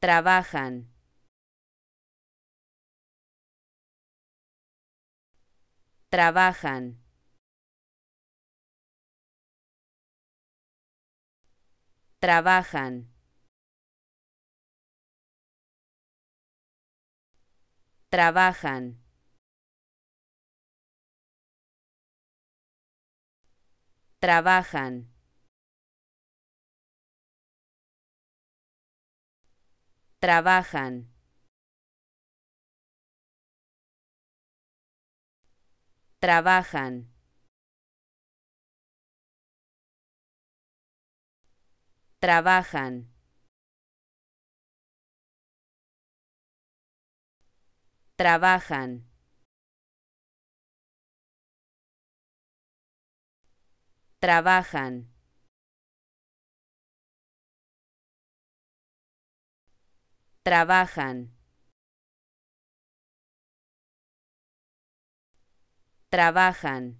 trabajan. Trabajan. Trabajan. Trabajan. Trabajan. trabajan. Trabajan. Trabajan. Trabajan. Trabajan. trabajan, trabajan.